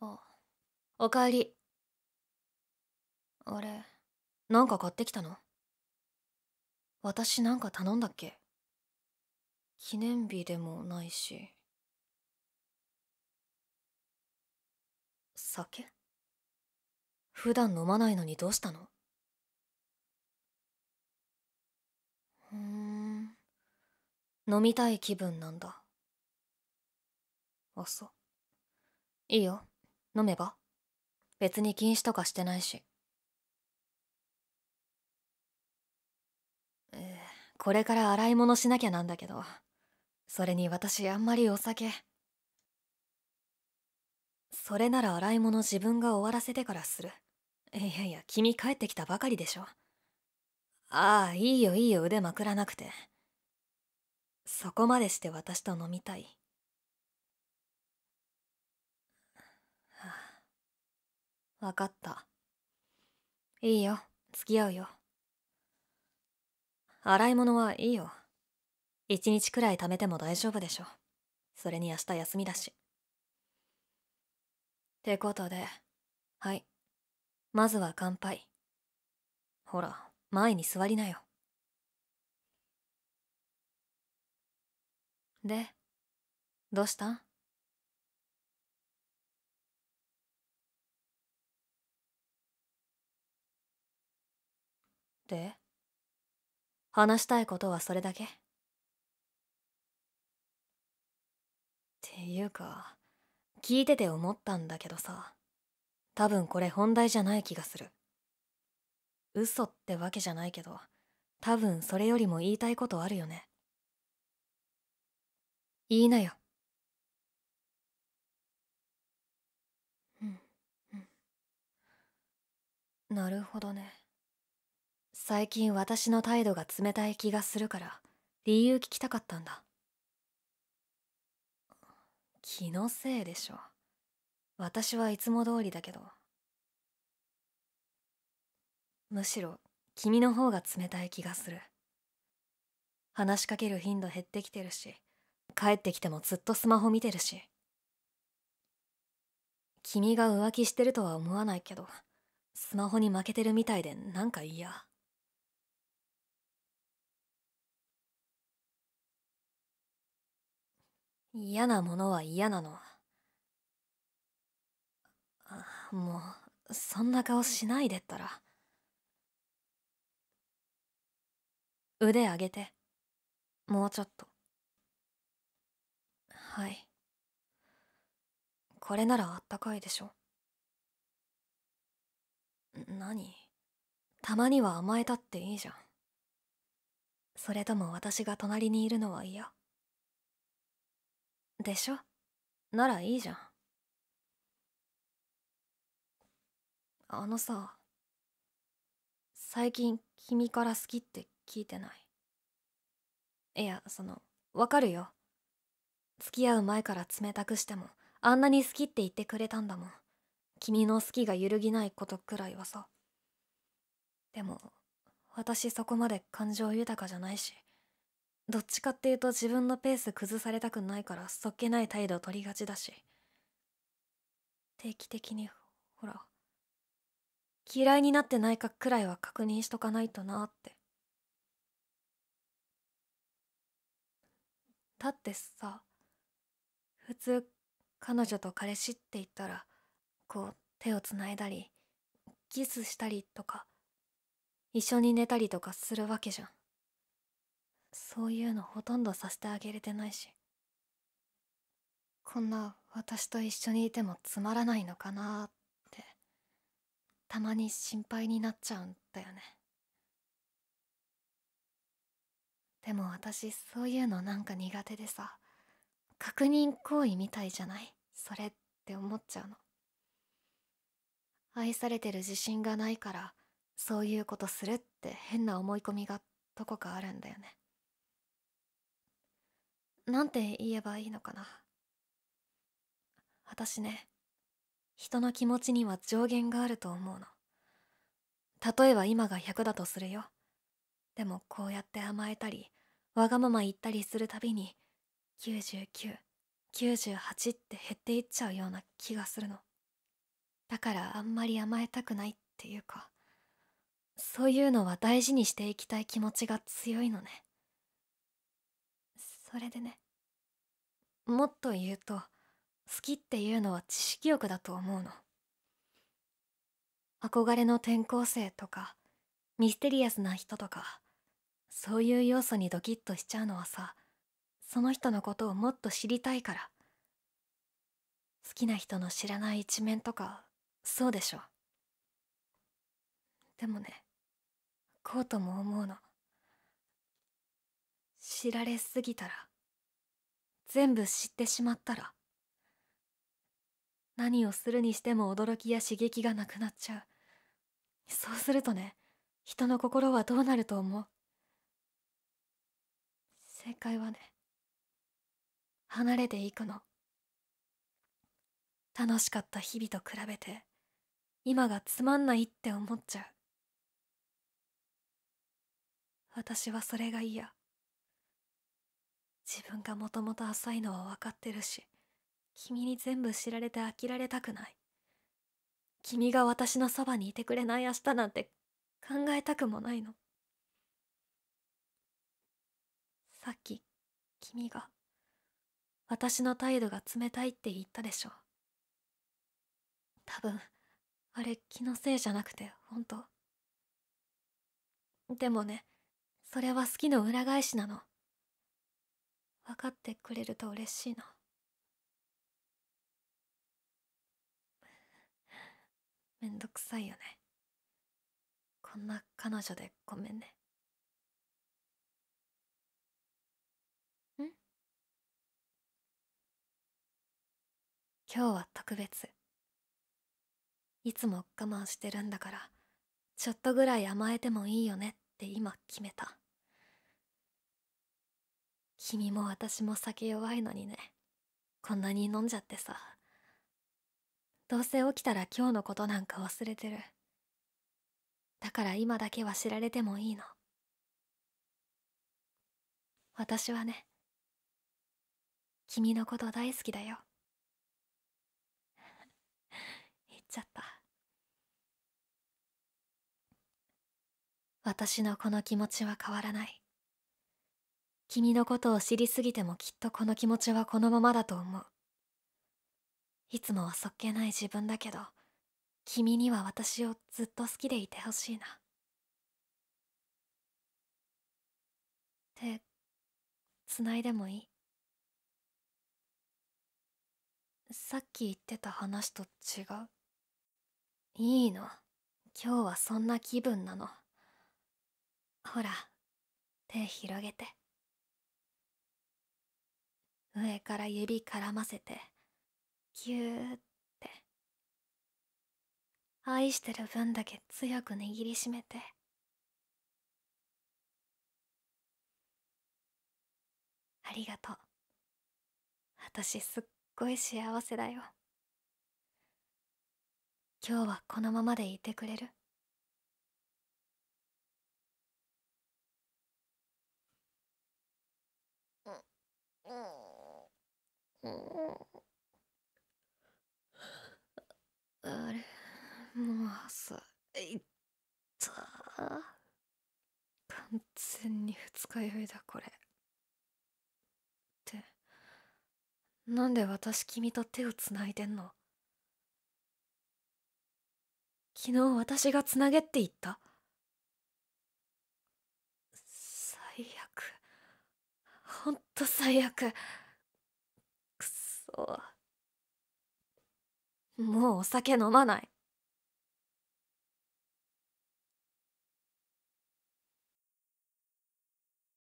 あおかえりあれなんか買ってきたの私なんか頼んだっけ記念日でもないし酒普段飲まないのにどうしたのうん飲みたい気分なんだあそういいよ飲めば別に禁止とかしてないしえこれから洗い物しなきゃなんだけどそれに私あんまりお酒それなら洗い物自分が終わらせてからするいやいや君帰ってきたばかりでしょああいいよいいよ腕まくらなくてそこまでして私と飲みたいわかったいいよ付き合うよ洗い物はいいよ一日くらい貯めても大丈夫でしょそれに明日休みだしってことではいまずは乾杯ほら前に座りなよでどうしたで話したいことはそれだけっていうか聞いてて思ったんだけどさ多分これ本題じゃない気がする嘘ってわけじゃないけど多分それよりも言いたいことあるよね言いなようんなるほどね最近私の態度が冷たい気がするから理由聞きたかったんだ気のせいでしょ私はいつも通りだけどむしろ君の方が冷たい気がする話しかける頻度減ってきてるし帰ってきてもずっとスマホ見てるし君が浮気してるとは思わないけどスマホに負けてるみたいでなんか嫌嫌なものは嫌なのもうそんな顔しないでったら腕上げてもうちょっとはいこれならあったかいでしょ何たまには甘えたっていいじゃんそれとも私が隣にいるのは嫌でしょならいいじゃんあのさ最近君から好きって聞いてないいやそのわかるよ付き合う前から冷たくしてもあんなに好きって言ってくれたんだもん君の好きが揺るぎないことくらいはさでも私そこまで感情豊かじゃないしどっちかっていうと自分のペース崩されたくないからそっけない態度を取りがちだし定期的にほら嫌いになってないかくらいは確認しとかないとなってだってさ普通彼女と彼氏って言ったらこう手をつないだりキスしたりとか一緒に寝たりとかするわけじゃんそういうのほとんどさせてあげれてないしこんな私と一緒にいてもつまらないのかなってたまに心配になっちゃうんだよねでも私そういうのなんか苦手でさ確認行為みたいじゃないそれって思っちゃうの愛されてる自信がないからそういうことするって変な思い込みがどこかあるんだよねなんて言えばいいのかな私ね人の気持ちには上限があると思うの例えば今が100だとするよでもこうやって甘えたりわがまま言ったりするたびに9998って減っていっちゃうような気がするのだからあんまり甘えたくないっていうかそういうのは大事にしていきたい気持ちが強いのねそれでねもっと言うと好きっていうのは知識欲だと思うの憧れの転校生とかミステリアスな人とかそういう要素にドキッとしちゃうのはさその人のことをもっと知りたいから好きな人の知らない一面とかそうでしょでもねこうとも思うの知られすぎたら全部知ってしまったら何をするにしても驚きや刺激がなくなっちゃうそうするとね人の心はどうなると思う正解はね離れていくの楽しかった日々と比べて今がつまんないって思っちゃう私はそれが嫌自分がもともと浅いのは分かってるし君に全部知られて飽きられたくない君が私のそばにいてくれない明日なんて考えたくもないのさっき君が私の態度が冷たいって言ったでしょ多分あれ気のせいじゃなくて本当でもねそれは好きの裏返しなの分かってくれると嬉しいなめんどくさいよねこんな彼女でごめんねん今日は特別いつも我慢してるんだからちょっとぐらい甘えてもいいよねって今決めた。君も私も酒弱いのにねこんなに飲んじゃってさどうせ起きたら今日のことなんか忘れてるだから今だけは知られてもいいの私はね君のこと大好きだよ 言っちゃった私のこの気持ちは変わらない君のことを知りすぎてもきっとこの気持ちはこのままだと思ういつもはそっけない自分だけど君には私をずっと好きでいてほしいな手つないでもいいさっき言ってた話と違ういいの今日はそんな気分なのほら手広げて。上から指絡ませてギューって愛してる分だけ強く握りしめてありがとう私すっごい幸せだよ今日はこのままでいてくれるあれもう朝いった完全に二日酔いだこれってなんで私君と手をつないでんの昨日私がつなげって言った最悪ほんと最悪。もうお酒飲まない